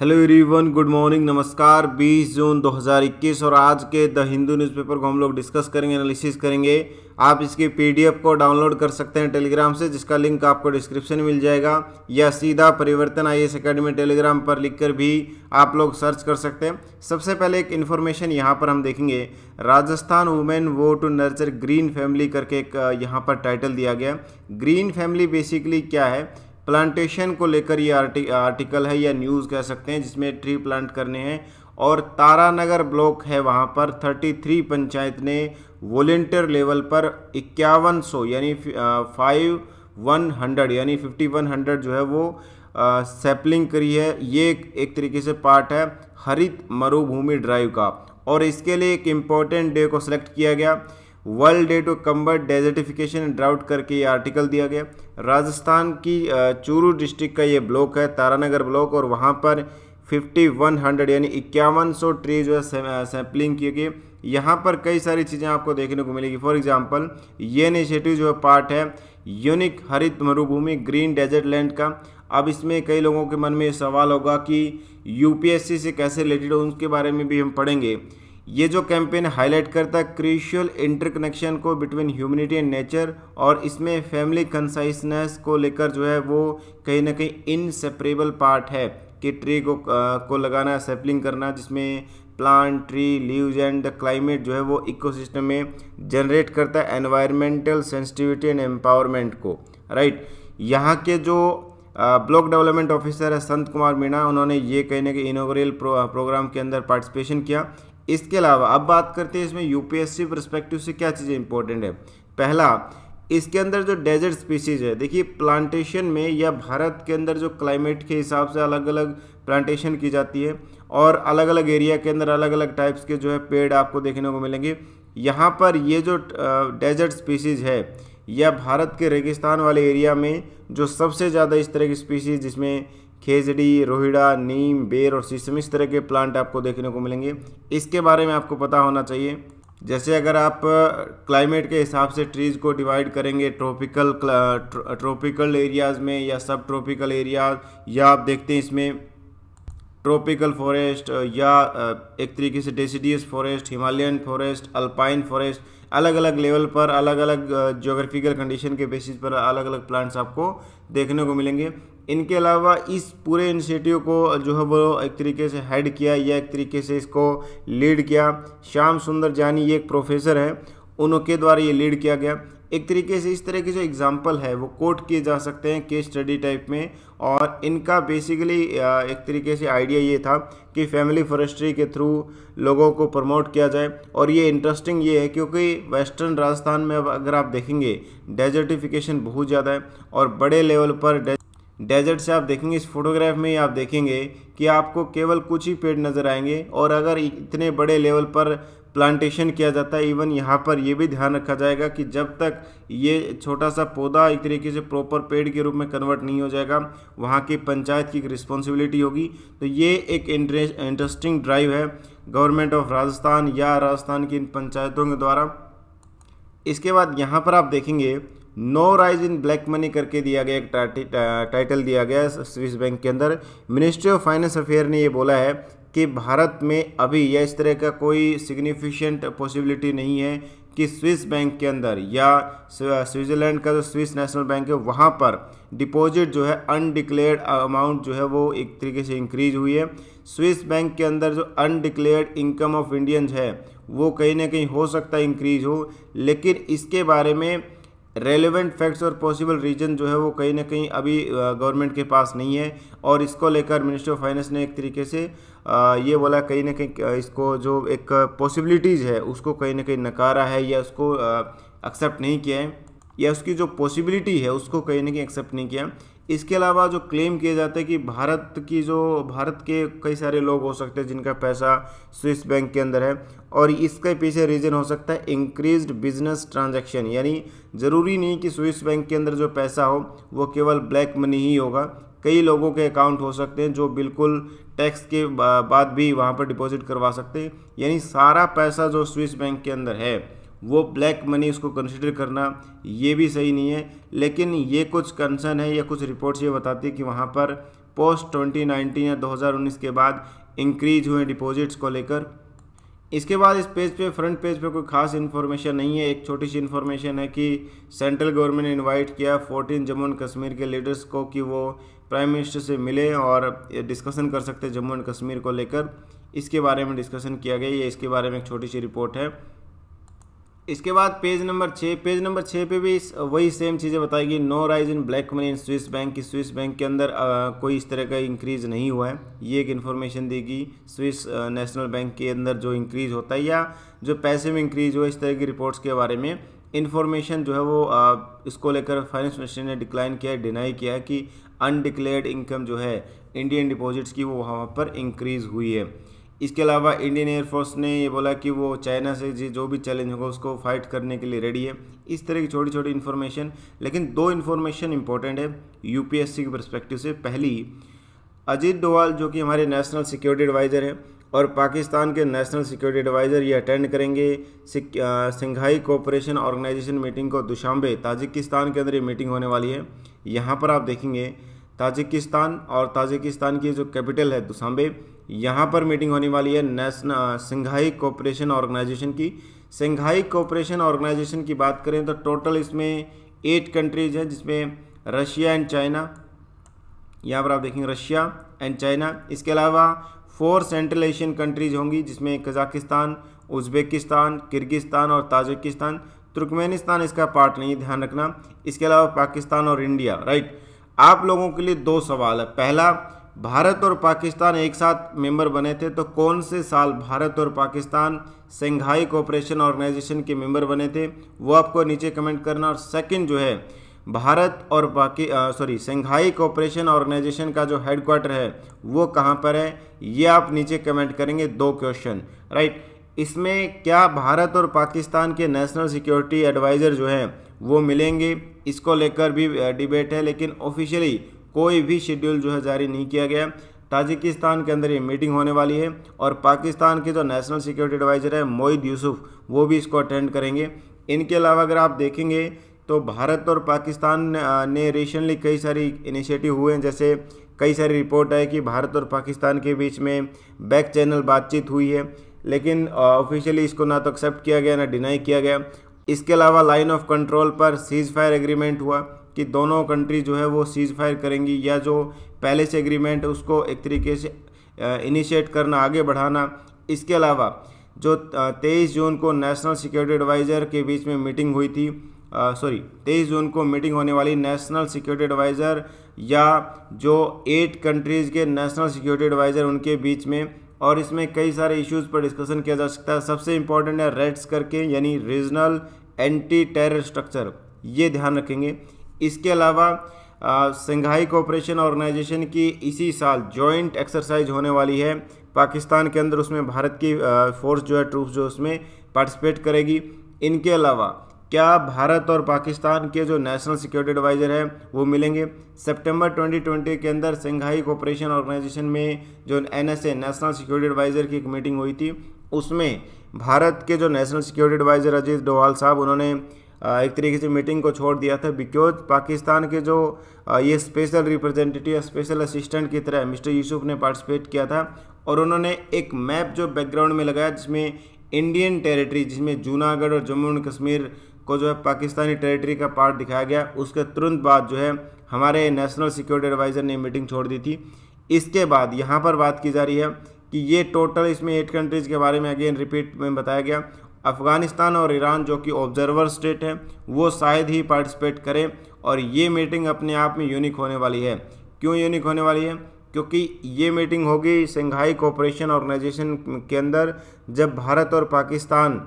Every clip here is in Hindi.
हेलो एवरीवन गुड मॉर्निंग नमस्कार 20 जून 2021 और आज के द हिंदू न्यूज़पेपर को हम लोग डिस्कस करेंगे एनालिसिस करेंगे आप इसके पीडीएफ को डाउनलोड कर सकते हैं टेलीग्राम से जिसका लिंक आपको डिस्क्रिप्शन मिल जाएगा या सीधा परिवर्तन आई एस अकेडमी टेलीग्राम पर लिखकर भी आप लोग सर्च कर सकते हैं सबसे पहले एक इन्फॉर्मेशन यहाँ पर हम देखेंगे Rajasthan women vow to nurture green family करके एक यहाँ पर टाइटल दिया गया ग्रीन फैमिली बेसिकली क्या है प्लांटेशन को लेकर ये आर्टिक आर्टिकल है या न्यूज़ कह सकते हैं जिसमें ट्री प्लांट करने हैं और तारानगर ब्लॉक है वहाँ पर 33 पंचायत ने वॉल्टियर लेवल पर इक्यावन सौ यानी फाइव वन हंड्रेड यानी फिफ्टी वन हंड्रेड जो है वो सैपलिंग करी है ये एक तरीके से पार्ट है हरित मरुभूमि ड्राइव का और इसके लिए एक इम्पॉर्टेंट डे को सिलेक्ट किया गया world day to combat desertification drought करके ये आर्टिकल दिया गया राजस्थान की चूरू डिस्ट्रिक्ट का ये ब्लॉक है तारानगर ब्लॉक और वहाँ पर फिफ्टी वन हंड्रेड यानी इक्यावन सौ ट्री जो है सैम्पलिंग किए गए यहाँ पर कई सारी चीज़ें आपको देखने को मिलेगी फॉर एग्जांपल ये इनिशिएटिव जो है पार्ट है यूनिक हरित मरुभूमि ग्रीन डेजर्ट लैंड का अब इसमें कई लोगों के मन में ये सवाल होगा कि यूपीएससी से कैसे रिलेटेड हो बारे में भी हम पढ़ेंगे ये जो कैंपेन हाईलाइट करता है क्रिशियल इंटरकनेक्शन को बिटवीन ह्यूमनिटी एंड नेचर और इसमें फैमिली कंसाइसनेस को लेकर जो है वो कहीं ना कहीं इनसेपरेबल पार्ट है कि ट्री को आ, को लगाना सेपलिंग करना जिसमें plant tree leaves and the climate जो है वो इकोसिस्टम में जनरेट करता है एनवायरमेंटल सेंसिटिविटी एंड एम्पावरमेंट को राइट यहाँ के जो ब्लॉक डेवलपमेंट ऑफिसर है संत कुमार मीणा उन्होंने ये कहीं ना कहीं इनोग्रियल प्रो, प्रोग्राम के अंदर पार्टिसिपेशन किया इसके अलावा अब बात करते हैं इसमें यूपीएससी परस्पेक्टिव से क्या चीज़ें इंपॉर्टेंट है पहला इसके अंदर जो डेजर्ट स्पीसीज है देखिए प्लांटेशन में या भारत के अंदर जो क्लाइमेट के हिसाब से अलग अलग प्लांटेशन की जाती है और अलग अलग एरिया के अंदर अलग अलग टाइप्स के जो है पेड़ आपको देखने को मिलेंगे यहाँ पर ये जो डेजर्ट स्पीसीज है या भारत के रेगिस्तान वाले एरिया में जो सबसे ज़्यादा इस तरह की स्पीसीज जिसमें खेजड़ी रोहिड़ा नीम बेर और शीशम इस तरह के प्लांट आपको देखने को मिलेंगे इसके बारे में आपको पता होना चाहिए जैसे अगर आप क्लाइमेट के हिसाब से ट्रीज़ को डिवाइड करेंगे ट्रॉपिकल ट्रॉपिकल एरियाज़ में या सब ट्रॉपिकल एरियाज या आप देखते हैं इसमें ट्रॉपिकल फॉरेस्ट या एक तरीके से deciduous forest Himalayan forest alpine forest अलग अलग लेवल पर अलग अलग जोग्राफिकल कंडीशन के बेसिस पर अलग अलग प्लांट्स आपको देखने को मिलेंगे इनके अलावा इस पूरे इनिशिएटिव को जो है वो एक तरीके से हेड किया या एक तरीके से इसको लीड किया श्याम सुंदर जानी ये एक प्रोफेसर हैं उनके द्वारा ये लीड किया गया एक तरीके से इस तरह के जो एग्जाम्पल है वो कोट किए जा सकते हैं केस स्टडी टाइप में और इनका बेसिकली एक तरीके से आइडिया ये था कि फैमिली फॉरेस्ट्री के थ्रू लोगों को प्रमोट किया जाए और ये इंटरेस्टिंग ये है क्योंकि वेस्टर्न राजस्थान में अब अगर आप देखेंगे डेजर्टिफिकेशन बहुत ज़्यादा है और बड़े लेवल पर डेजर्ट से आप देखेंगे इस फोटोग्राफ में ही आप देखेंगे कि आपको केवल कुछ ही पेड़ नज़र आएंगे और अगर इतने बड़े लेवल पर प्लांटेशन किया जाता है इवन यहाँ पर यह भी ध्यान रखा जाएगा कि जब तक ये छोटा सा पौधा एक तरीके से प्रॉपर पेड़ के रूप में कन्वर्ट नहीं हो जाएगा वहाँ की पंचायत की एक रिस्पॉन्सिबिलिटी होगी तो ये एक इंटरेस्टिंग ड्राइव है गवर्नमेंट ऑफ राजस्थान या राजस्थान की इन पंचायतों के द्वारा इसके बाद यहाँ पर आप देखेंगे no rise in black money करके दिया गया एक टाइटल दिया गया स्विस बैंक के अंदर मिनिस्ट्री ऑफ फाइनेंस अफेयर ने ये बोला है कि भारत में अभी या इस तरह का कोई सिग्निफिशेंट पॉसिबिलिटी नहीं है कि स्विस बैंक के अंदर या स्विट्ज़रलैंड का जो स्विस नेशनल बैंक है वहाँ पर डिपॉजिट जो है अनडिक्लेयर्ड अमाउंट जो है वो एक तरीके से इंक्रीज हुई है स्विस बैंक के अंदर जो अनडिक्लेयर्ड इनकम ऑफ इंडियंस है वो कहीं ना कहीं हो सकता है इंक्रीज हो लेकिन इसके बारे में रेलिवेंट फैक्ट्स और पॉसिबल रीजन जो है वो कहीं ना कहीं अभी गवर्नमेंट के पास नहीं है और इसको लेकर मिनिस्ट्री ऑफ फाइनेंस ने एक तरीके से ये बोला कहीं ना कहीं इसको जो एक पॉसिबिलिटीज़ है उसको कहीं ना कहीं नकारा है या उसको एक्सेप्ट नहीं किया है या उसकी जो पॉसिबिलिटी है उसको कहीं ना कहीं एक्सेप्ट नहीं किया इसके अलावा जो क्लेम किए जाते हैं कि भारत की जो भारत के कई सारे लोग हो सकते हैं जिनका पैसा स्विस बैंक के अंदर है और इसके पीछे रीज़न हो सकता है इंक्रीज्ड बिजनेस ट्रांजैक्शन यानी ज़रूरी नहीं कि स्विस बैंक के अंदर जो पैसा हो वो केवल ब्लैक मनी ही होगा कई लोगों के अकाउंट हो सकते हैं जो बिल्कुल टैक्स के बाद भी वहाँ पर डिपॉजिट करवा सकते हैं यानी सारा पैसा जो स्विस बैंक के अंदर है वो ब्लैक मनी उसको कंसिडर करना ये भी सही नहीं है लेकिन ये कुछ कंसर्न है या कुछ रिपोर्ट्स ये बताती है कि वहाँ पर पोस्ट 2019 या 2019 के बाद इंक्रीज हुए डिपॉजिट्स को लेकर इसके बाद इस पेज पे फ्रंट पेज पे कोई खास इन्फॉर्मेशन नहीं है एक छोटी सी इन्फॉर्मेशन है कि सेंट्रल गवर्नमेंट ने इन्वाइट किया 14 जम्मू एंड कश्मीर के लीडर्स को कि वो प्राइम मिनिस्टर से मिले और डिस्कशन कर सकते जम्मू एंड कश्मीर को लेकर इसके बारे में डिस्कशन किया गया ये इसके बारे में एक छोटी सी रिपोर्ट है इसके बाद पेज नंबर छः पेज नंबर छः पे भी वही सेम चीज़ें बताएगी no rise in black money in Swiss bank की स्विस बैंक के अंदर आ, कोई इस तरह का इंक्रीज नहीं हुआ है ये एक इन्फॉर्मेशन देगी स्विस नेशनल बैंक के अंदर जो इंक्रीज होता है या जो पैसे में इंक्रीज हुआ इस तरह की रिपोर्ट्स के बारे में इन्फॉर्मेशन जो है वो आ, इसको लेकर फाइनेंस मिनिस्टर ने डिक्लाइन किया है डिनाई किया कि अनडिक्लेयर्ड इनकम जो है इंडियन डिपॉजिट्स की वो वहाँ पर इंक्रीज़ हुई है इसके अलावा इंडियन एयरफोर्स ने ये बोला कि वो चाइना से जो भी चैलेंज होगा उसको फाइट करने के लिए रेडी है इस तरह की छोटी छोटी इन्फॉर्मेशन लेकिन दो इन्फॉर्मेशन इंपॉर्टेंट है यूपीएससी के परस्पेक्टिव से पहली अजीत डोवाल जो कि हमारे नेशनल सिक्योरिटी एडवाइज़र है और पाकिस्तान के नेशनल सिक्योरिटी एडवाइज़र ये अटेंड करेंगे सिंघाई कोऑपरेशन ऑर्गेनाइजेशन मीटिंग को दुशांबे ताजिकिस्तान के अंदर ये मीटिंग होने वाली है यहाँ पर आप देखेंगे ताजिकिस्तान और ताजिकिस्तान की जो कैपिटल है दुशांबे यहाँ पर मीटिंग होने वाली है नेशनल सिंघाई कोऑपरेशन ऑर्गेनाइजेशन की सिंघाई कोऑपरेशन ऑर्गेनाइजेशन की बात करें तो टोटल इसमें एट कंट्रीज हैं जिसमें रशिया एंड चाइना यहाँ पर आप देखेंगे रशिया एंड चाइना इसके अलावा फोर सेंट्रल एशियन कंट्रीज होंगी जिसमें कजाकिस्तान उज्बेकिस्तान किर्गिस्तान और ताजिकिस्तान तुर्कमेनिस्तान इसका पार्ट नहीं ध्यान रखना इसके अलावा पाकिस्तान और इंडिया राइट आप लोगों के लिए दो सवाल है पहला भारत और पाकिस्तान एक साथ मेंबर बने थे तो कौन से साल भारत और पाकिस्तान शंघाई कोऑपरेशन ऑर्गेनाइजेशन के मेंबर बने थे वो आपको नीचे कमेंट करना और सेकंड जो है भारत और पाकि सॉरी शंघाई कोऑपरेशन ऑर्गेनाइजेशन का जो हेडक्वार्टर है वो कहाँ पर है ये आप नीचे कमेंट करेंगे दो क्वेश्चन राइट इसमें क्या भारत और पाकिस्तान के नेशनल सिक्योरिटी एडवाइज़र जो हैं वो मिलेंगे इसको लेकर भी डिबेट है लेकिन ऑफिशियली कोई भी शेड्यूल जो है जारी नहीं किया गया ताजिकिस्तान के अंदर ये मीटिंग होने वाली है और पाकिस्तान के जो नेशनल सिक्योरिटी एडवाइज़र है मोहित यूसुफ वो भी इसको अटेंड करेंगे इनके अलावा अगर आप देखेंगे तो भारत और पाकिस्तान ने रिसेंटली कई सारी इनिशिएटिव हुए हैं जैसे कई सारी रिपोर्ट आई कि भारत और पाकिस्तान के बीच में बैक चैनल बातचीत हुई है लेकिन ऑफिशियली इसको ना तो एक्सेप्ट किया गया ना डिनाई किया गया इसके अलावा लाइन ऑफ कंट्रोल पर सीज फायर एग्रीमेंट हुआ कि दोनों कंट्री जो है वो सीज़ फायर करेंगी या जो पहले से एग्रीमेंट है उसको एक तरीके से इनिशिएट करना आगे बढ़ाना इसके अलावा जो तेईस जून को नेशनल सिक्योरिटी एडवाइज़र के बीच में मीटिंग हुई थी सॉरी तेईस जून को मीटिंग होने वाली नेशनल सिक्योरिटी एडवाइज़र या जो एट कंट्रीज़ के नेशनल सिक्योरिटी एडवाइज़र उनके बीच में और इसमें कई सारे इश्यूज़ पर डिस्कशन किया जा सकता है सबसे इम्पॉर्टेंट है रेड्स करके यानी रीजनल एंटी टेरर स्ट्रक्चर ये ध्यान रखेंगे इसके अलावा संघाई कोऑपरेशन ऑर्गेनाइजेशन की इसी साल जॉइंट एक्सरसाइज होने वाली है पाकिस्तान के अंदर उसमें भारत की फोर्स जो है ट्रूप जो उसमें पार्टिसिपेट करेगी इनके अलावा क्या भारत और पाकिस्तान के जो नेशनल सिक्योरिटी एडवाइज़र हैं वो मिलेंगे सितंबर 2020 के अंदर संघाई कोऑपरेशन ऑर्गेनाइजेशन में जो एनएसए नेशनल सिक्योरिटी एडवाइज़र की एक मीटिंग हुई थी उसमें भारत के जो national security adviser Ajit Doval साहब उन्होंने एक तरीके से मीटिंग को छोड़ दिया था बिकॉज पाकिस्तान के जो ये स्पेशल रिप्रेजेंटेटिव स्पेशल असिस्टेंट की तरह मिस्टर यूसुफ ने पार्टिसिपेट किया था और उन्होंने एक मैप जो बैकग्राउंड में लगाया जिसमें इंडियन टेरिटरी जिसमें जूनागढ़ और जम्मू एंड कश्मीर को जो है पाकिस्तानी टेरिटरी का पार्ट दिखाया गया उसके तुरंत बाद जो है हमारे नेशनल सिक्योरिटी एडवाइज़र ने मीटिंग छोड़ दी थी इसके बाद यहाँ पर बात की जा रही है कि ये टोटल इसमें एट कंट्रीज़ के बारे में अगेन रिपीट में बताया गया अफ़गानिस्तान और ईरान जो कि ऑब्जर्वर स्टेट हैं वो शायद ही पार्टिसिपेट करें और ये मीटिंग अपने आप में यूनिक होने वाली है क्यों यूनिक होने वाली है क्योंकि ये मीटिंग होगी शंघाई कोऑपरेशन ऑर्गेनाइजेशन के अंदर जब भारत और पाकिस्तान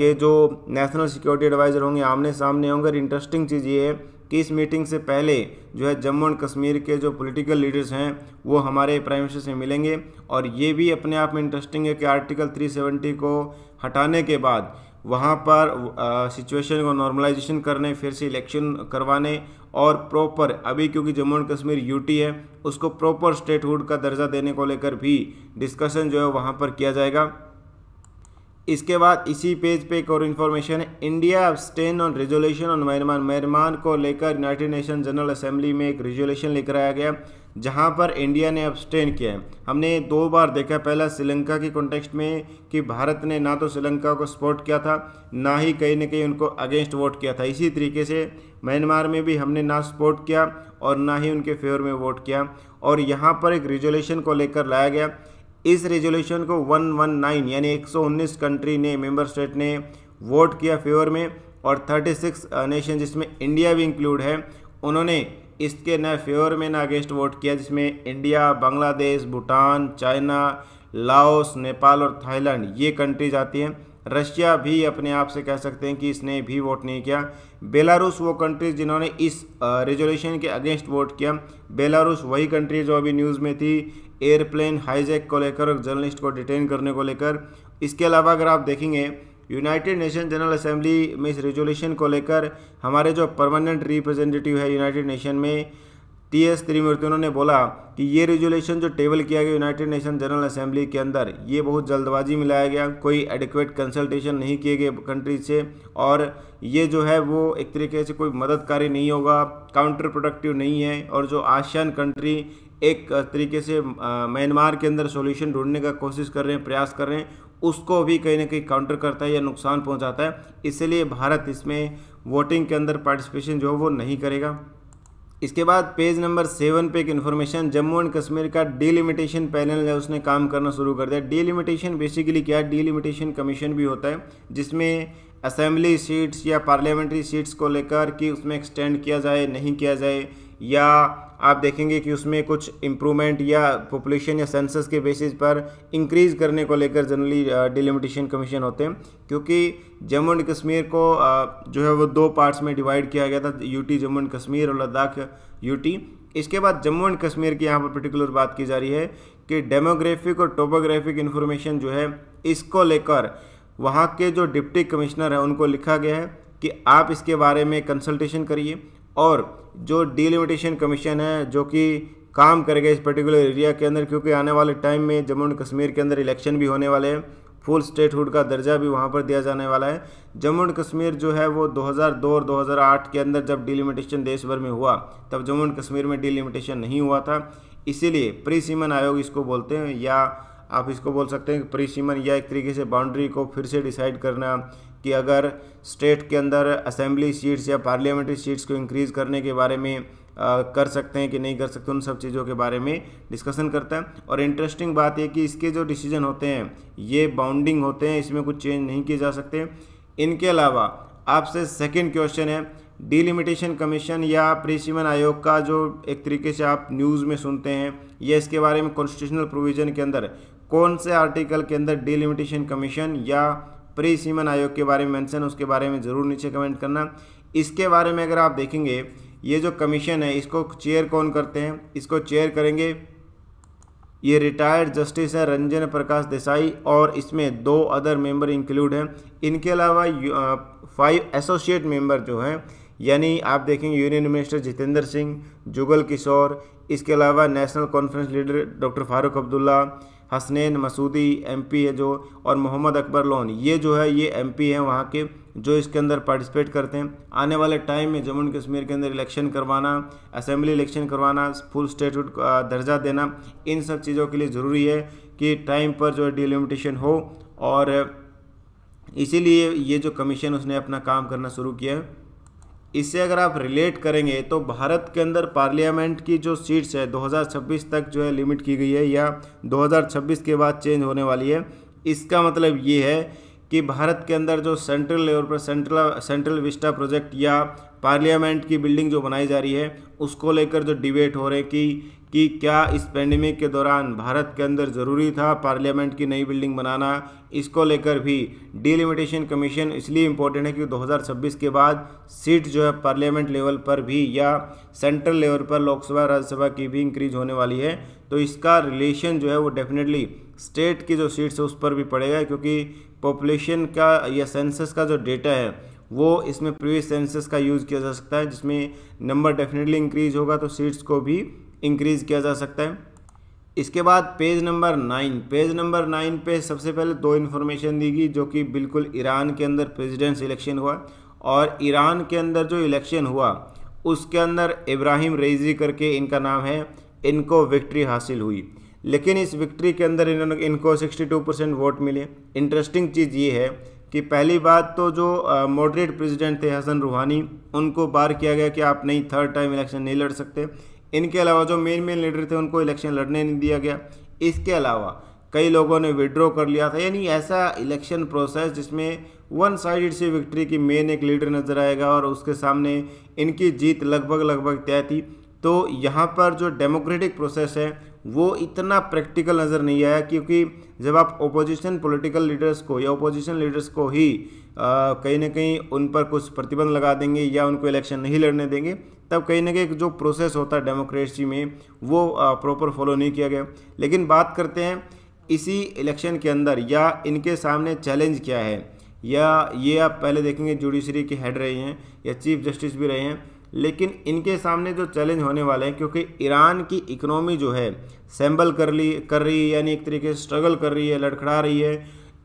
के जो नेशनल सिक्योरिटी एडवाइज़र होंगे आमने सामने होंगे और इंटरेस्टिंग चीज़ ये है कि इस मीटिंग से पहले जो है जम्मू एंड कश्मीर के जो पॉलिटिकल लीडर्स हैं वो हमारे प्राइम मिनिस्टर से मिलेंगे और ये भी अपने आप में इंटरेस्टिंग है कि आर्टिकल 370 को हटाने के बाद वहाँ पर सिचुएशन को नॉर्मलाइजेशन करने फिर से इलेक्शन करवाने और प्रॉपर अभी क्योंकि जम्मू एंड कश्मीर यूटी है उसको प्रॉपर स्टेटहुड का दर्जा देने को लेकर भी डिस्कशन जो है वहाँ पर किया जाएगा इसके बाद इसी पेज पे एक और इन्फॉर्मेशन है India abstain on resolution on Myanmar Myanmar को लेकर यूनाइटेड नेशन जनरल असेंबली में एक रेजोल्यूशन लेकर आया गया जहां पर इंडिया ने अपस्टेन किया है हमने दो बार देखा पहला श्रीलंका के कॉन्टेक्स्ट में कि भारत ने ना तो श्रीलंका को सपोर्ट किया था ना ही कहीं ना कहीं उनको अगेंस्ट वोट किया था इसी तरीके से म्यांमार में भी हमने ना सपोर्ट किया और ना ही उनके फेवर में वोट किया और यहाँ पर एक रिजोल्यूशन को लेकर लाया गया इस रेजोल्यूशन को 119 यानी 119 कंट्री ने मेंबर स्टेट ने वोट किया फेवर में और 36 नेशन जिसमें इंडिया भी इंक्लूड है उन्होंने इसके न फेवर में ना अगेंस्ट वोट किया जिसमें India Bangladesh Bhutan China Laos Nepal और थाईलैंड ये कंट्रीज आती हैं रशिया भी अपने आप से कह सकते हैं कि इसने भी वोट नहीं किया बेलारूस वो कंट्रीज जिन्होंने इस रेजोल्यूशन के अगेंस्ट वोट किया बेलारूस वही कंट्री जो अभी न्यूज़ में थी एयरप्लेन हाईजैक को लेकर और जर्नलिस्ट को डिटेन करने को लेकर इसके अलावा अगर आप देखेंगे यूनाइटेड नेशन जनरल असेंबली में इस रेजोल्यूशन को लेकर हमारे जो परमानेंट रिप्रेजेंटेटिव है यूनाइटेड नेशन में टी एस त्रिमूर्ति उन्होंने बोला कि ये रेजोल्यूशन जो टेबल किया गया यूनाइटेड नेशन जनरल असेंबली के अंदर ये बहुत जल्दबाजी में लाया गया कोई एडिक्वेट कंसल्टेशन नहीं किए गए कंट्रीज से और ये जो है वो एक तरीके से कोई मददकारी नहीं होगा काउंटर प्रोडक्टिव नहीं है और जो आशियान कंट्री एक तरीके से म्यांमार के अंदर सॉल्यूशन ढूंढने का कोशिश कर रहे हैं प्रयास कर रहे हैं उसको भी कहीं ना कहीं काउंटर करता है या नुकसान पहुंचाता है इसलिए भारत इसमें वोटिंग के अंदर पार्टिसिपेशन जो है वो नहीं करेगा इसके बाद पेज नंबर सेवन पे एक इन्फॉर्मेशन जम्मू एंड कश्मीर का डीलिमिटेशन पैनल है उसने काम करना शुरू कर दिया डीलिमिटेशन बेसिकली क्या है डीलिमिटेशन कमीशन भी होता है जिसमें असेंबली सीट्स या पार्लियामेंट्री सीट्स को लेकर कि उसमें एक्सटेंड किया जाए नहीं किया जाए या आप देखेंगे कि उसमें कुछ इम्प्रूवमेंट या पॉपुलेशन या सेंसस के बेसिस पर इंक्रीज़ करने को लेकर जनरली डिलिमिटेशन कमीशन होते हैं क्योंकि जम्मू एंड कश्मीर को uh, जो है वो दो पार्ट्स में डिवाइड किया गया था यूटी जम्मू एंड कश्मीर और लद्दाख यूटी इसके बाद जम्मू एंड कश्मीर की यहाँ पर पर्टिकुलर बात की जा रही है कि डेमोग्राफिक और टोपोग्राफिक इन्फॉर्मेशन जो है इसको लेकर वहाँ के जो डिप्टी कमिश्नर हैं उनको लिखा गया है कि आप इसके बारे में कंसल्टेशन करिए और जो डीलिमिटेशन कमीशन है जो कि काम करेगा इस पर्टिकुलर एरिया के अंदर क्योंकि आने वाले टाइम में जम्मू एंड कश्मीर के अंदर इलेक्शन भी होने वाले हैं फुल स्टेटहुड का दर्जा भी वहाँ पर दिया जाने वाला है जम्मू एंड कश्मीर जो है वो 2002 और 2008 के अंदर जब डिलिमिटेशन देश भर में हुआ तब जम्मू एंड कश्मीर में डिलिमिटेशन नहीं हुआ था इसीलिए प्रीसीमन आयोग इसको बोलते हैं या आप इसको बोल सकते हैं कि प्रीसीमन या एक तरीके से बाउंड्री को फिर से डिसाइड करना कि अगर स्टेट के अंदर असेंबली सीट्स या पार्लियामेंट्री सीट्स को इंक्रीज़ करने के बारे में आ, कर सकते हैं कि नहीं कर सकते उन सब चीज़ों के बारे में डिस्कशन करता है और इंटरेस्टिंग बात यह कि इसके जो डिसीजन होते हैं ये बाउंडिंग होते हैं इसमें कुछ चेंज नहीं किए जा सकते इनके अलावा आपसे सेकेंड क्वेश्चन है डिलिमिटेशन कमीशन या प्रेसिमन आयोग का जो एक तरीके से आप न्यूज़ में सुनते हैं या इसके बारे में कॉन्स्टिट्यूशनल प्रोविज़न के अंदर कौन से आर्टिकल के अंदर डिलिमिटेशन कमीशन या प्री सीमन आयोग के बारे में मेंशन उसके बारे में ज़रूर नीचे कमेंट करना इसके बारे में अगर आप देखेंगे ये जो कमीशन है इसको चेयर कौन करते हैं इसको चेयर करेंगे ये रिटायर्ड जस्टिस है रंजन प्रकाश देसाई और इसमें दो अदर मेंबर इंक्लूड हैं इनके अलावा फाइव एसोसिएट मेंबर जो हैं यानी आप देखेंगे यूनियन मिनिस्टर जितेंद्र सिंह जुगल किशोर इसके अलावा national conference leader doctor Farooq Abdullah Hasnain Masoodi MP है जो और मोहम्मद अकबर लोन ये जो है ये एमपी हैं वहाँ के जो इसके अंदर पार्टिसिपेट करते हैं आने वाले टाइम में जम्मू एंड कश्मीर के अंदर इलेक्शन करवाना असेंबली इलेक्शन करवाना फुल स्टेटहुड का दर्जा देना इन सब चीज़ों के लिए ज़रूरी है कि टाइम पर जो है डिलिमिटेशन हो और इसीलिए ये जो कमीशन उसने अपना काम करना शुरू किया है इससे अगर आप रिलेट करेंगे तो भारत के अंदर पार्लियामेंट की जो सीट्स है 2026 तक जो है लिमिट की गई है या 2026 के बाद चेंज होने वाली है इसका मतलब ये है कि भारत के अंदर जो सेंट्रल लेवल पर सेंट्रल सेंट्रल विस्टा प्रोजेक्ट या पार्लियामेंट की बिल्डिंग जो बनाई जा रही है उसको लेकर जो डिबेट हो रहे हैं कि कि क्या इस पेंडेमिक के दौरान भारत के अंदर ज़रूरी था पार्लियामेंट की नई बिल्डिंग बनाना इसको लेकर भी डिलिमिटेशन कमीशन इसलिए इम्पोर्टेंट है कि 2026 के बाद सीट जो है पार्लियामेंट लेवल पर भी या सेंट्रल लेवल पर लोकसभा राज्यसभा की भी इंक्रीज होने वाली है तो इसका रिलेशन जो है वो डेफिनेटली स्टेट की जो सीट्स है उस पर भी पड़ेगा क्योंकि पॉपुलेशन का या सेंसस का जो डेटा है वो इसमें प्रीवियस सेंसस का यूज़ किया जा सकता है जिसमें नंबर डेफिनेटली इंक्रीज होगा तो सीट्स को भी इंक्रीज़ किया जा सकता है इसके बाद page number nine page number nine पे सबसे पहले दो इन्फॉर्मेशन दी गई जो कि बिल्कुल ईरान के अंदर प्रेसिडेंट्स इलेक्शन हुआ और ईरान के अंदर जो इलेक्शन हुआ उसके अंदर इब्राहिम रेजी करके इनका नाम है इनको विक्ट्री हासिल हुई लेकिन इस विक्ट्री के अंदर इन्होंने इनको 62 परसेंट वोट मिले इंटरेस्टिंग चीज़ ये है कि पहली बात तो जो मॉडरेट प्रेसिडेंट थे हसन रूहानी उनको बार किया गया कि आप नहीं थर्ड टाइम इलेक्शन नहीं लड़ सकते इनके अलावा जो मेन मेन लीडर थे उनको इलेक्शन लड़ने नहीं दिया गया इसके अलावा कई लोगों ने विड्रॉ कर लिया था यानी ऐसा इलेक्शन प्रोसेस जिसमें वन साइडेड से विक्ट्री की मेन एक लीडर नज़र आएगा और उसके सामने इनकी जीत लगभग लगभग तय थी तो यहाँ पर जो डेमोक्रेटिक प्रोसेस है वो इतना प्रैक्टिकल नज़र नहीं आया क्योंकि जब आप ओपोजिशन पॉलिटिकल लीडर्स को या ओपोजिशन लीडर्स को ही कहीं ना कहीं उन पर कुछ प्रतिबंध लगा देंगे या उनको इलेक्शन नहीं लड़ने देंगे तब कहीं ना कहीं जो प्रोसेस होता है डेमोक्रेसी में वो प्रॉपर फॉलो नहीं किया गया लेकिन बात करते हैं इसी इलेक्शन के अंदर या इनके सामने चैलेंज क्या है या ये आप पहले देखेंगे जुडिशरी के हेड रहे हैं या चीफ जस्टिस भी रहे हैं लेकिन इनके सामने जो चैलेंज होने वाले हैं क्योंकि ईरान की इकनॉमी जो है सैम्बल कर ली कर रही है यानी एक तरीके से स्ट्रगल कर रही है लड़खड़ा रही है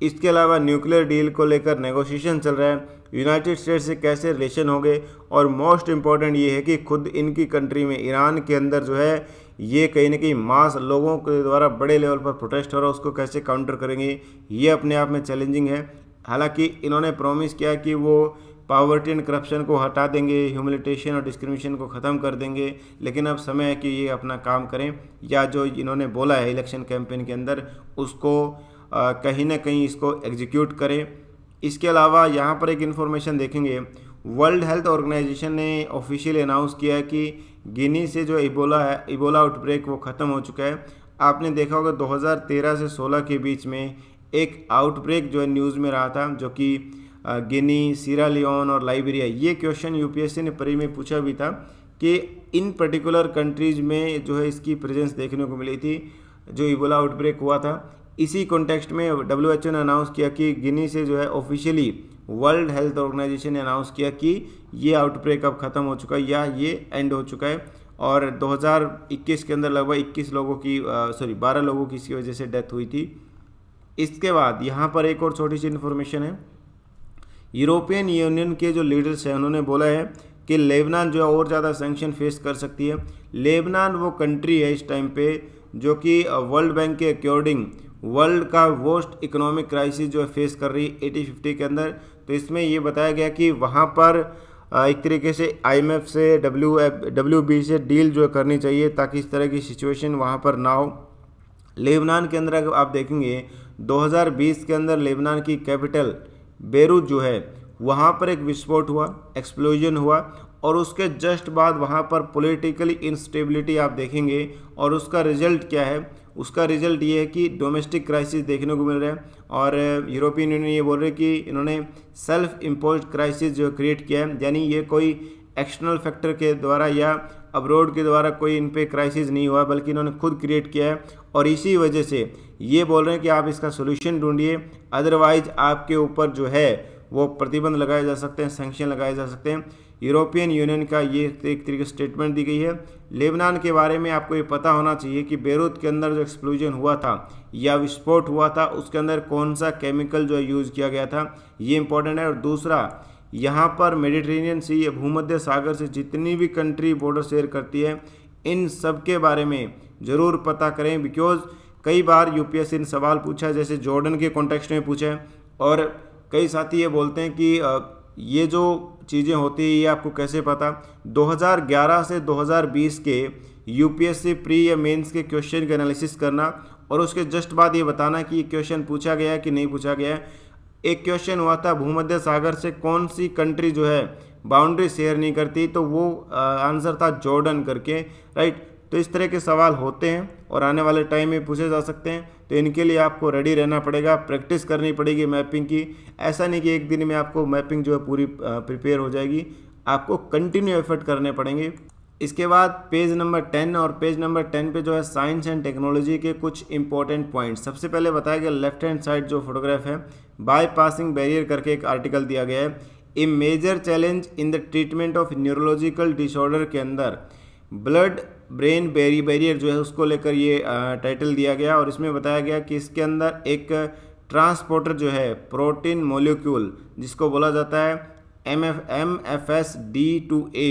इसके अलावा न्यूक्लियर डील को लेकर नेगोशिएशन चल रहा है यूनाइटेड स्टेट से कैसे रिलेशन हो गए और मोस्ट इम्पॉर्टेंट ये है कि खुद इनकी कंट्री में ईरान के अंदर जो है ये कहीं ना कहीं मास लोगों के द्वारा बड़े लेवल पर प्रोटेस्ट हो रहा है उसको कैसे काउंटर करेंगे ये अपने आप में चैलेंजिंग है हालांकि इन्होंने प्रॉमिस किया कि वो पावर्टी एंड करप्शन को हटा देंगे ह्यूमिलिटेशन और डिस्क्रिमिनेशन को ख़त्म कर देंगे लेकिन अब समय है कि ये अपना काम करें या जो इन्होंने बोला है इलेक्शन कैंपेन के अंदर उसको कहीं ना कहीं इसको एग्जीक्यूट करें इसके अलावा यहाँ पर एक इन्फॉर्मेशन देखेंगे वर्ल्ड हेल्थ ऑर्गेनाइजेशन ने ऑफिशियल अनाउंस किया है कि गिनी से जो इबोला है इबोला आउटब्रेक वो ख़त्म हो चुका है आपने देखा होगा 2013 से 16 के बीच में एक आउटब्रेक जो है न्यूज़ में रहा था जो कि गिनी सीरा लियोन और लाइबेरिया ये क्वेश्चन यूपीएससी ने परी में पूछा भी था कि इन पर्टिकुलर कंट्रीज़ में जो है इसकी प्रेजेंस देखने को मिली थी जो इबोला आउटब्रेक हुआ था इसी कॉन्टेक्स्ट में डब्ल्यू एच ओ ने अनाउंस किया कि गिनी से जो है ऑफिशियली वर्ल्ड हेल्थ ऑर्गेनाइजेशन ने अनाउंस किया कि ये आउटब्रेक अब ख़त्म हो चुका है या ये एंड हो चुका है और 2021 के अंदर लगभग 21 लोगों की सॉरी 12 लोगों की इसकी वजह से डेथ हुई थी इसके बाद यहाँ पर एक और छोटी सी इन्फॉर्मेशन है यूरोपियन यूनियन के जो लीडर्स हैं उन्होंने बोला है कि लेबनान जो है और ज़्यादा सेंक्शन फेस कर सकती है लेबनान वो कंट्री है इस टाइम पे जो कि वर्ल्ड बैंक के अकॉर्डिंग वर्ल्ड का वोस्ट इकोनॉमिक क्राइसिस जो फेस कर रही है एटी फिफ्टी के अंदर तो इसमें ये बताया गया कि वहाँ पर एक तरीके से आईएमएफ से डब्ल्यू डब्ल्यू बी से डील जो करनी चाहिए ताकि इस तरह की सिचुएशन वहाँ पर ना हो लेबनान के अंदर अगर आप देखेंगे 2020 के अंदर लेबनान की कैपिटल बेरूत जो है वहाँ पर एक विस्फोट हुआ एक्सप्लोजन हुआ और उसके जस्ट बाद वहाँ पर पॉलिटिकली इंस्टेबिलिटी आप देखेंगे और उसका रिजल्ट क्या है उसका रिजल्ट ये है कि डोमेस्टिक क्राइसिस देखने को मिल रहा है और यूरोपियन यूनियन ये बोल रहे हैं कि इन्होंने सेल्फ इम्पोज क्राइसिस जो क्रिएट किया है यानी ये कोई एक्सटर्नल फैक्टर के द्वारा या अब्रोड के द्वारा कोई इन पर क्राइसिस नहीं हुआ बल्कि इन्होंने खुद क्रिएट किया है और इसी वजह से ये बोल रहे हैं कि आप इसका सोल्यूशन ढूंढिए अदरवाइज आपके ऊपर जो है वो प्रतिबंध लगाए जा सकते हैं सेंक्शन लगाए जा सकते हैं यूरोपियन यूनियन का ये एक तरीके स्टेटमेंट दी गई है लेबनान के बारे में आपको ये पता होना चाहिए कि बेरोत के अंदर जो एक्सप्लोजन हुआ था या विस्फोट हुआ था उसके अंदर कौन सा केमिकल जो है यूज़ किया गया था ये इंपॉर्टेंट है और दूसरा यहाँ पर मेडिटेरेनियन सी या भूमध्य सागर से जितनी भी कंट्री बॉर्डर शेयर करती है इन सब के बारे में ज़रूर पता करें बिकॉज कई बार यूपीएससी ने सवाल पूछा जैसे जॉर्डन के कॉन्टेक्स्ट में पूछे और कई साथी ये बोलते हैं कि ये जो चीज़ें होती है ये आपको कैसे पता 2011 से 2020 के यूपीएससी प्री या मेंस के क्वेश्चन का एनालिसिस करना और उसके जस्ट बाद ये बताना कि ये क्वेश्चन पूछा गया है कि नहीं पूछा गया है एक क्वेश्चन हुआ था भूमध्य सागर से कौन सी कंट्री जो है बाउंड्री शेयर नहीं करती तो वो आंसर था जॉर्डन करके राइट तो इस तरह के सवाल होते हैं और आने वाले टाइम में पूछे जा सकते हैं तो इनके लिए आपको रेडी रहना पड़ेगा प्रैक्टिस करनी पड़ेगी मैपिंग की ऐसा नहीं कि एक दिन में आपको मैपिंग जो है पूरी प्रिपेयर हो जाएगी आपको कंटिन्यू एफर्ट करने पड़ेंगे इसके बाद पेज नंबर टेन और पेज नंबर टेन पे जो है साइंस एंड टेक्नोलॉजी के कुछ इंपॉर्टेंट पॉइंट सबसे पहले बताया गया लेफ्ट हैंड साइड जो फोटोग्राफ है बाय पासिंग बैरियर करके एक आर्टिकल दिया गया है a major challenge in the treatment of neurological disorder के अंदर ब्लड ब्रेन बेरी बैरियर जो है उसको लेकर ये टाइटल दिया गया और इसमें बताया गया कि इसके अंदर एक ट्रांसपोर्टर जो है प्रोटीन मोलिक्यूल जिसको बोला जाता है M F M F S D two A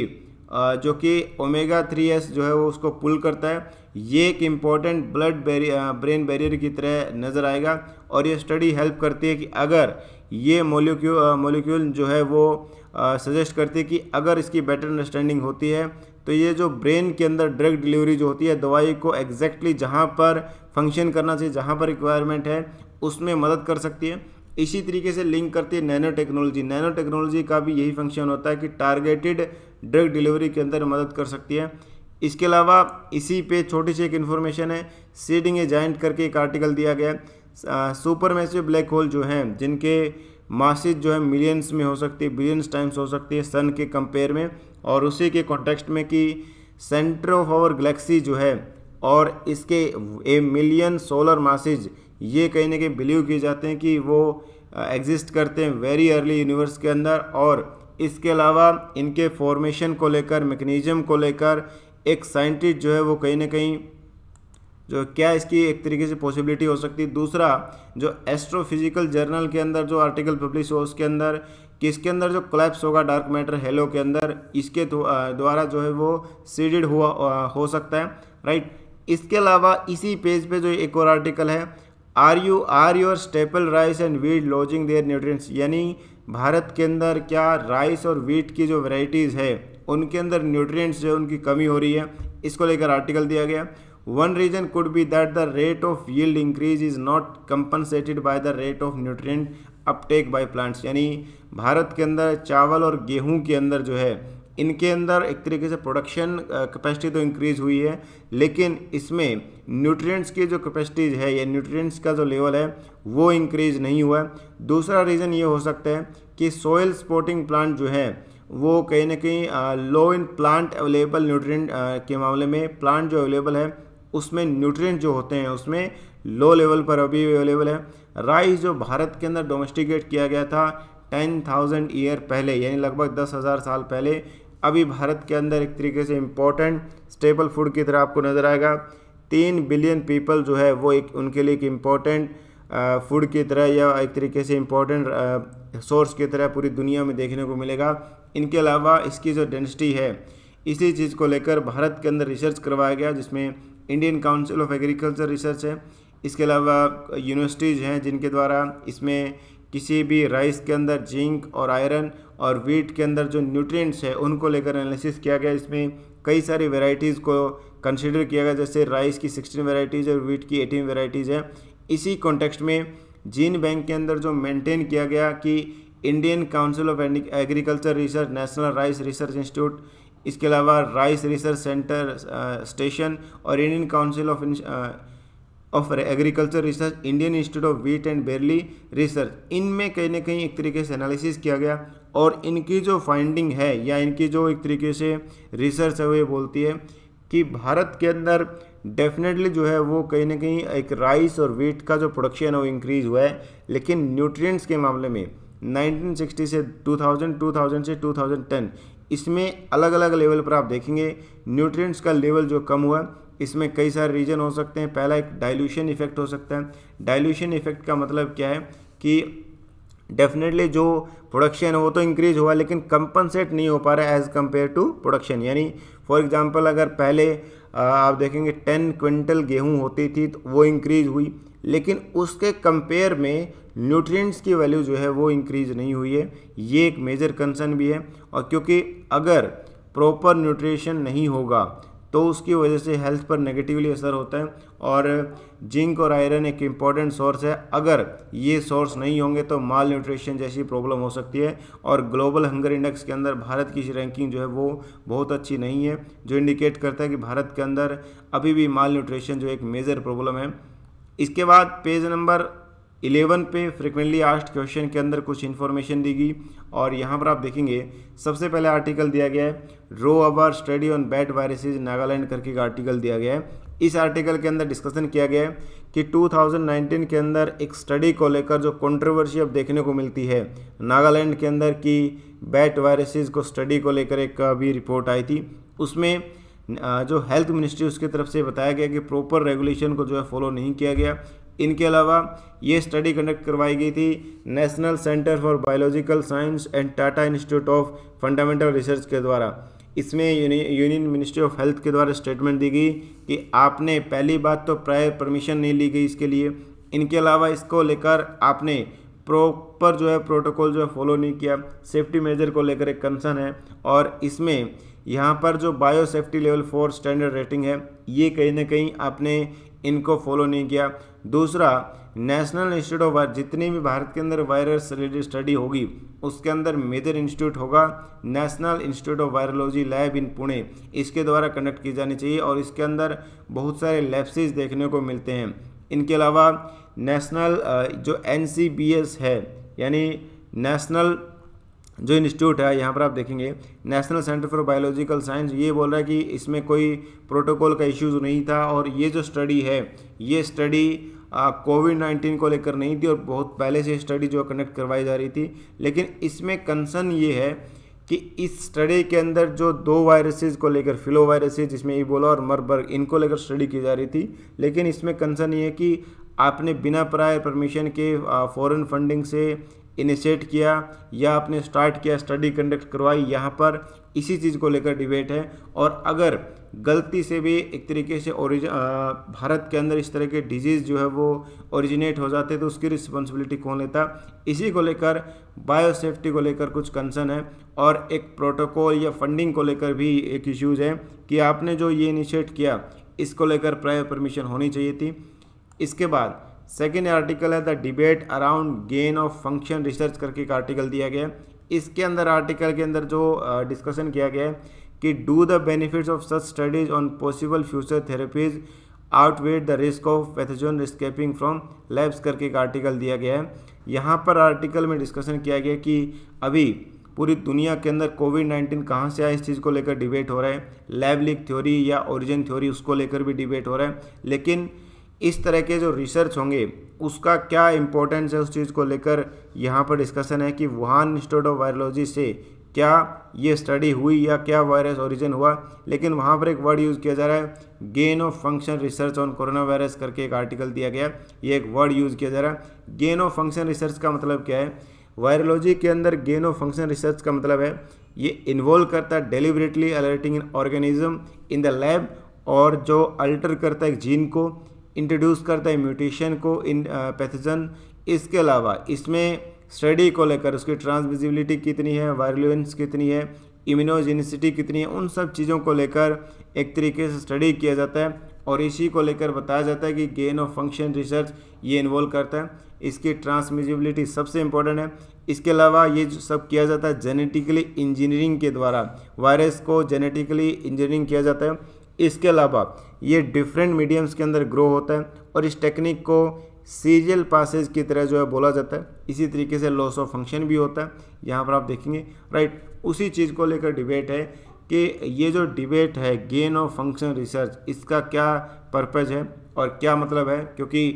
जो कि ओमेगा थ्री एस जो है वो उसको पुल करता है ये एक important blood barrier brain barrier की तरह नज़र आएगा और ये स्टडी हेल्प करती है कि अगर ये मोलिक्यूल मोलिक्यूल जो है वो सजेस्ट करती है कि अगर इसकी बेटर अंडरस्टैंडिंग होती है तो ये जो ब्रेन के अंदर ड्रग डिलीवरी जो होती है दवाई को एग्जैक्टली जहाँ पर फंक्शन करना चाहिए जहाँ पर रिक्वायरमेंट है उसमें मदद कर सकती है इसी तरीके से लिंक करती है नैनो टेक्नोलॉजी नैनो टेक्नोलॉजी का भी यही फंक्शन होता है कि टारगेटेड ड्रग डिलीवरी के अंदर मदद कर सकती है इसके अलावा इसी पे छोटी सी एक इन्फॉर्मेशन है सीडिंग जॉइंट करके एक आर्टिकल दिया गया सुपर मैसिव ब्लैक होल जो हैं जिनके मासिज जो है मिलियंस में हो सकती है बिलियंस टाइम्स हो सकती है सन के कंपेयर में और उसी के कॉन्टेक्स्ट में कि सेंटर ऑफ आवर गलेक्सी जो है और इसके ए मिलियन सोलर मासज ये कहीं ना कहीं बिलीव किए जाते हैं कि वो एग्जिस्ट करते हैं वेरी अर्ली यूनिवर्स के अंदर और इसके अलावा इनके फॉर्मेशन को लेकर मैकेनिज्म को लेकर एक साइंटिस्ट जो है वो कहीं ना कहीं जो क्या इसकी एक तरीके से पॉसिबिलिटी हो सकती है दूसरा जो एस्ट्रोफिजिकल जर्नल के अंदर जो आर्टिकल पब्लिश हुआ उसके अंदर कि इसके अंदर जो क्लैप्स होगा डार्क मैटर हेलो के अंदर इसके द्वारा जो है वो सीडिड हुआ हो सकता है राइट इसके अलावा इसी पेज पे जो एक और आर्टिकल है are you are your staple rice and wheat losing their nutrients यानी भारत के अंदर क्या राइस और वीट की जो वेराइटीज़ है उनके अंदर न्यूट्रियट्स जो है उनकी कमी हो रही है इसको लेकर आर्टिकल दिया गया one reason could be that the rate of yield increase is not compensated by the rate of nutrient uptake by plants यानी भारत के अंदर चावल और गेहूं के अंदर जो है इनके अंदर एक तरीके से प्रोडक्शन कैपेसिटी तो इंक्रीज हुई है लेकिन इसमें न्यूट्रिएंट्स की जो कैपेसिटीज है या न्यूट्रिएंट्स का जो लेवल है वो इंक्रीज नहीं हुआ है दूसरा रीज़न ये हो सकता है कि सोयल स्पोर्टिंग प्लांट जो है वो कहीं ना कहीं low in plant available nutrient के मामले में प्लांट जो अवेलेबल है उसमें न्यूट्रिएंट जो होते हैं उसमें लो लेवल पर अभी अवेलेबल है राइस जो भारत के अंदर डोमेस्टिकेट किया गया था टेन थाउजेंड ईयर पहले यानी लगभग दस हज़ार साल पहले अभी भारत के अंदर एक तरीके से इम्पोर्टेंट स्टेबल फूड की तरह आपको नज़र आएगा तीन बिलियन पीपल जो है वो एक उनके लिए एक इम्पॉर्टेंट फूड की तरह या एक तरीके से इम्पोर्टेंट सोर्स की तरह पूरी दुनिया में देखने को मिलेगा इनके अलावा इसकी जो डेंसिटी है इसी चीज़ को लेकर भारत के अंदर रिसर्च करवाया गया जिसमें Indian council of agriculture research है इसके अलावा यूनिवर्सिटीज़ हैं जिनके द्वारा इसमें किसी भी राइस के अंदर जिंक और आयरन और वीट के अंदर जो न्यूट्रिएंट्स है उनको लेकर एनालिसिस किया गया इसमें कई सारी वेराइटीज़ को कंसिडर किया गया जैसे राइस की सिक्सटीन वेराइटीज़ और वीट की एटीन वेराइटीज़ है इसी कॉन्टेक्स्ट में जीन बैंक के अंदर जो मेंटेन किया गया कि Indian council of agriculture research national rice research institute इसके अलावा राइस रिसर्च सेंटर स्टेशन और Indian council of of agriculture research Indian institute of wheat and barley research इनमें कहीं ना कहीं एक तरीके से एनालिसिस किया गया और इनकी जो फाइंडिंग है या इनकी जो एक तरीके से रिसर्च है वो बोलती है कि भारत के अंदर डेफिनेटली जो है वो कहीं ना कहीं एक राइस और वीट का जो प्रोडक्शन है वो इंक्रीज हुआ है लेकिन न्यूट्रिएंट्स के मामले में 1960 से 2000, 2000 से 2010 इसमें अलग अलग लेवल पर आप देखेंगे न्यूट्रिएंट्स का लेवल जो कम हुआ इसमें कई सारे रीजन हो सकते हैं पहला एक डाइल्यूशन इफेक्ट हो सकता है डाइल्यूशन इफेक्ट का मतलब क्या है कि डेफिनेटली जो प्रोडक्शन है वो तो इंक्रीज हुआ लेकिन कंपनसेट नहीं हो पा रहा है एज़ कम्पेयर टू प्रोडक्शन यानी फॉर एग्जांपल अगर पहले आप देखेंगे टेन क्विंटल गेहूं होती थी तो वो इंक्रीज हुई लेकिन उसके कंपेयर में न्यूट्रिएंट्स की वैल्यू जो है वो इंक्रीज नहीं हुई है ये एक मेजर कंसर्न भी है और क्योंकि अगर प्रॉपर न्यूट्रिशन नहीं होगा तो उसकी वजह से हेल्थ पर नेगेटिवली असर होता है और जिंक और आयरन एक इम्पॉर्टेंट सोर्स है अगर ये सोर्स नहीं होंगे तो माल न्यूट्रिशन जैसी प्रॉब्लम हो सकती है और ग्लोबल हंगर इंडेक्स के अंदर भारत की रैंकिंग जो है वो बहुत अच्छी नहीं है जो इंडिकेट करता है कि भारत के अंदर अभी भी माल न्यूट्रिशन जो एक मेजर प्रॉब्लम है इसके बाद पेज नंबर इलेवन पे फ्रिक्वेंटली आस्ट क्वेश्चन के अंदर कुछ इन्फॉर्मेशन दी गई और यहाँ पर आप देखेंगे सबसे पहले आर्टिकल दिया गया है row over study on bat viruses Nagaland करके एक आर्टिकल दिया गया है इस आर्टिकल के अंदर डिस्कशन किया गया है कि 2019 के अंदर एक स्टडी को लेकर जो कंट्रोवर्सी अब देखने को मिलती है नागालैंड के अंदर की बैट वायरसेज को स्टडी को लेकर एक अभी रिपोर्ट आई थी उसमें जो हेल्थ मिनिस्ट्री उसकी तरफ से बताया गया कि प्रॉपर रेगुलेशन को जो है फॉलो नहीं किया गया इनके अलावा ये स्टडी कंडक्ट करवाई गई थी national centre for biological science and Tata institute of fundamental research के द्वारा इसमें यूनियन मिनिस्ट्री ऑफ हेल्थ के द्वारा स्टेटमेंट दी गई कि आपने पहली बात तो प्रायर परमिशन नहीं ली गई इसके लिए इनके अलावा इसको लेकर आपने प्रॉपर जो है प्रोटोकॉल जो है फॉलो नहीं किया सेफ्टी मेजर को लेकर एक कंसर्न है और इसमें यहाँ पर जो bio safety level four standard rating है ये कहीं ना कहीं आपने इनको फॉलो नहीं किया दूसरा नेशनल इंस्टीट्यूट ऑफ वायरस जितनी भी भारत के अंदर वायरस रिलेटेड स्टडी होगी उसके अंदर मेजर इंस्टीट्यूट होगा national institute of virology lab in Pune इसके द्वारा कंडक्ट की जानी चाहिए और इसके अंदर बहुत सारे लैब्सिस देखने को मिलते हैं इनके अलावा नेशनल जो एन है यानी नेशनल जो इंस्टीट्यूट है यहाँ पर आप देखेंगे national centre for biological science ये बोल रहा है कि इसमें कोई प्रोटोकॉल का इश्यूज नहीं था और ये जो स्टडी है ये स्टडी कोविड नाइन्टीन को लेकर नहीं थी और बहुत पहले से स्टडी जो कंडक्ट करवाई जा रही थी लेकिन इसमें कंसर्न ये है कि इस स्टडी के अंदर जो दो वायरसेज को लेकर फिलो वायरसेज जिसमें इबोला और मरबर्ग इनको लेकर स्टडी की जा रही थी लेकिन इसमें कंसर्न ये है कि आपने बिना प्रायर परमिशन के फॉरेन फंडिंग से इनिशिएट किया या आपने स्टार्ट किया स्टडी कंडक्ट करवाई यहाँ पर इसी चीज़ को लेकर डिबेट है और अगर गलती से भी एक तरीके से ओरिज भारत के अंदर इस तरह के डिजीज़ जो है वो ओरिजिनेट हो जाते तो उसकी रिस्पॉन्सिबिलिटी कौन लेता इसी को लेकर बायोसेफ्टी को लेकर कुछ कंसर्न है और एक प्रोटोकॉल या फंडिंग को लेकर भी एक इश्यूज़ है कि आपने जो ये इनिशिएट किया इसको लेकर प्रायर परमिशन होनी चाहिए थी इसके बाद सेकेंड आर्टिकल है the debate around gain of function research करके एक आर्टिकल दिया गया इसके अंदर आर्टिकल के अंदर जो डिस्कशन किया गया है कि do the benefits of such studies on possible future therapies outweigh the risk of pathogen escaping from labs करके एक आर्टिकल दिया गया है यहाँ पर आर्टिकल में डिस्कशन किया गया कि अभी पूरी दुनिया के अंदर कोविड नाइन्टीन कहाँ से आया इस चीज़ को लेकर डिबेट हो रहा है लैब लीक थ्योरी या ओरिजिन थ्योरी उसको लेकर भी डिबेट हो रहा है लेकिन इस तरह के जो रिसर्च होंगे उसका क्या इम्पोर्टेंस है उस चीज़ को लेकर यहाँ पर डिस्कशन है कि वुहान इंस्टीट्यूट ऑफ वायरोलॉजी से क्या ये स्टडी हुई या क्या वायरस ओरिजिन हुआ लेकिन वहाँ पर एक वर्ड यूज़ किया जा रहा है gain of function research on corona virus करके एक आर्टिकल दिया गया ये एक वर्ड यूज़ किया जा रहा है गेन ऑफ फंक्शन रिसर्च का मतलब क्या है वायरोलॉजी के अंदर गेन ऑफ फंक्शन रिसर्च का मतलब है ये इन्वॉल्व करता है deliberately altering an organism in the lab और जो अल्टर करता है एक जीन को इंट्रोड्यूस करता है म्यूटेशन को इन पैथोजन uh, इसके अलावा इसमें स्टडी को लेकर उसकी ट्रांसविजिबिलिटी कितनी है वायरलेंस कितनी है इम्यूनोजेनिसिटी कितनी है उन सब चीज़ों को लेकर एक तरीके से स्टडी किया जाता है और इसी को लेकर बताया जाता है कि गेन ऑफ फंक्शन रिसर्च ये इन्वॉल्व करता है इसकी ट्रांसमिजिबिलिटी सबसे इम्पोर्टेंट है इसके अलावा ये सब किया जाता है जेनेटिकली इंजीनियरिंग के द्वारा वायरस को जेनेटिकली इंजीनियरिंग किया जाता है इसके अलावा ये डिफरेंट मीडियम्स के अंदर ग्रो होता है और इस टेक्निक को सीरियल पासेज की तरह जो है बोला जाता है इसी तरीके से लॉस ऑफ फंक्शन भी होता है यहाँ पर आप देखेंगे राइट उसी चीज़ को लेकर डिबेट है कि ये जो डिबेट है गेन ऑफ फंक्शन रिसर्च इसका क्या पर्पज़ है और क्या मतलब है क्योंकि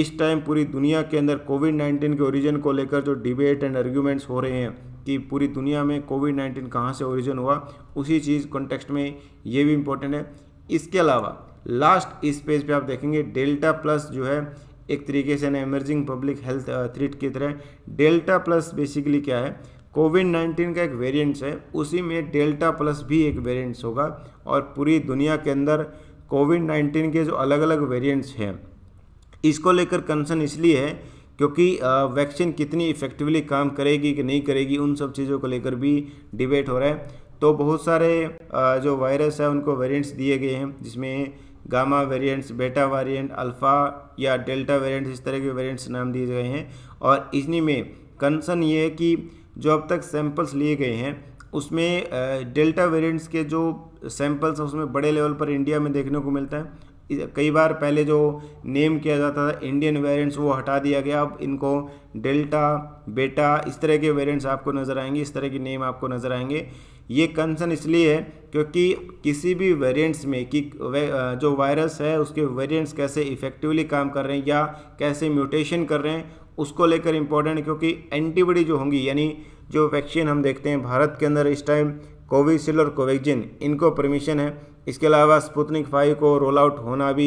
इस टाइम पूरी दुनिया के अंदर कोविड नाइन्टीन के ओरिजिन को लेकर जो डिबेट एंड आर्ग्यूमेंट्स हो रहे हैं कि पूरी दुनिया में कोविड नाइन्टीन कहाँ से ओरिजिन हुआ उसी चीज़ कॉन्टेक्स्ट में ये भी इम्पोर्टेंट है इसके अलावा लास्ट इस पेज पे आप देखेंगे डेल्टा प्लस जो है एक तरीके से ना इमर्जिंग पब्लिक हेल्थ थ्रीट की तरह डेल्टा प्लस बेसिकली क्या है कोविड नाइन्टीन का एक वेरिएंट्स है उसी में डेल्टा प्लस भी एक वेरिएंट्स होगा और पूरी दुनिया के अंदर कोविड नाइन्टीन के जो अलग अलग वेरिएंट्स हैं इसको लेकर कंसर्न इसलिए है क्योंकि वैक्सीन कितनी इफ़ेक्टिवली काम करेगी कि नहीं करेगी उन सब चीज़ों को लेकर भी डिबेट हो रहा है तो बहुत सारे जो वायरस है उनको वेरिएंट्स दिए गए हैं जिसमें gamma variants beta variant alpha या डेल्टा वेरिएंट्स इस तरह के वेरिएंट्स नाम दिए गए हैं और इसी में कंसर्न ये है कि जो अब तक सैंपल्स लिए गए हैं उसमें डेल्टा वेरिएंट्स के जो सैंपल्स हैं उसमें बड़े लेवल पर इंडिया में देखने को मिलता है कई बार पहले जो नेम किया जाता था इंडियन वेरिएंट्स वो हटा दिया गया अब इनको डेल्टा बेटा इस तरह के वेरिएंट्स आपको नज़र आएंगे इस तरह के नेम आपको नज़र आएंगे ये कंसर्न इसलिए है क्योंकि किसी भी वेरिएंट्स में कि जो वायरस है उसके वेरिएंट्स कैसे इफ़ेक्टिवली काम कर रहे हैं या कैसे म्यूटेशन कर रहे हैं उसको लेकर इम्पोर्टेंट क्योंकि एंटीबॉडी जो होंगी यानी जो वैक्सीन हम देखते हैं भारत के अंदर इस टाइम कोविशील्ड और कोवैक्जिन इनको परमिशन है इसके अलावा स्पुतनिक फाइव को रोल आउट होना भी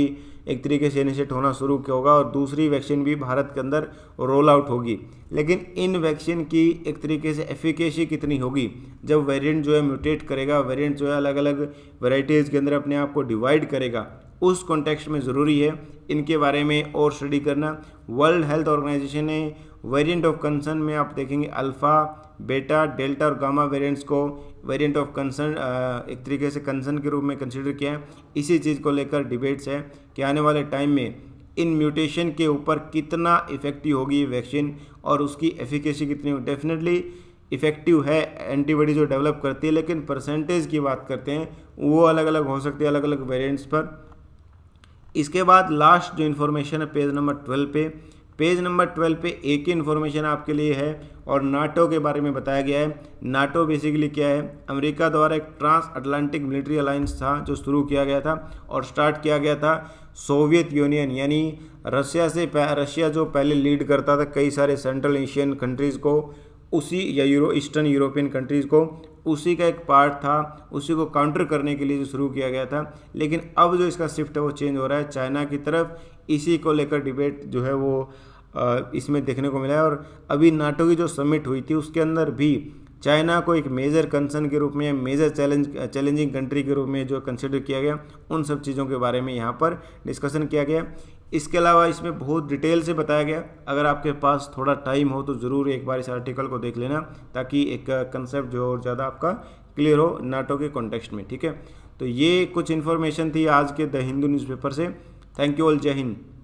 एक तरीके से इनिशिएट होना शुरू होगा और दूसरी वैक्सीन भी भारत के अंदर रोल आउट होगी लेकिन इन वैक्सीन की एक तरीके से एफिकेसी कितनी होगी जब वेरिएंट जो है म्यूटेट करेगा वेरिएंट जो है अलग अलग वेराइटीज़ के अंदर अपने आप को डिवाइड करेगा उस कॉन्टेक्स्ट में ज़रूरी है इनके बारे में और स्टडी करना वर्ल्ड हेल्थ ऑर्गेनाइजेशन ने वेरियंट ऑफ कंसर्न में आप देखेंगे अल्फ़ा बेटा डेल्टा और गामा वेरियंट्स को वेरिएंट ऑफ कंसर्न एक तरीके से कंसर्न के रूप में कंसिडर किया है इसी चीज़ को लेकर डिबेट्स है कि आने वाले टाइम में इन म्यूटेशन के ऊपर कितना इफ़ेक्टिव होगी ये वैक्सीन और उसकी एफिकेसी कितनी डेफिनेटली इफ़ेक्टिव है एंटीबॉडी जो डेवलप करती है लेकिन परसेंटेज की बात करते हैं वो अलग अलग हो सकती है अलग अलग वेरियंट्स पर इसके बाद लास्ट जो इन्फॉर्मेशन है पेज नंबर ट्वेल्व पे पेज नंबर ट्वेल्व पे एक ही इन्फॉर्मेशन आपके लिए है और नाटो के बारे में बताया गया है नाटो बेसिकली क्या है अमेरिका द्वारा एक ट्रांस अटलांटिक मिलिट्री अलायंस था जो शुरू किया गया था और स्टार्ट किया गया था सोवियत यूनियन यानी रशिया से रशिया जो पहले लीड करता था कई सारे सेंट्रल एशियन कंट्रीज़ को उसी या यूरो ईस्टर्न यूरोपियन कंट्रीज़ को उसी का एक पार्ट था उसी को काउंटर करने के लिए जो शुरू किया गया था लेकिन अब जो इसका शिफ्ट है वो चेंज हो रहा है चाइना की तरफ इसी को लेकर डिबेट जो है वो इसमें देखने को मिला है और अभी नाटो की जो समिट हुई थी उसके अंदर भी चाइना को एक मेजर कंसर्न के रूप में या मेजर चैलेंज चैलेंजिंग कंट्री के रूप में जो कंसिडर किया गया उन सब चीज़ों के बारे में यहाँ पर डिस्कशन किया गया इसके अलावा इसमें बहुत डिटेल से बताया गया अगर आपके पास थोड़ा टाइम हो तो ज़रूर एक बार इस आर्टिकल को देख लेना ताकि एक कंसेप्ट जो और ज़्यादा आपका क्लियर हो नाटो के कॉन्टेक्स्ट में ठीक है तो ये कुछ इन्फॉर्मेशन थी आज के द हिंदू न्यूज़पेपर से थैंक यू ऑल जय हिंद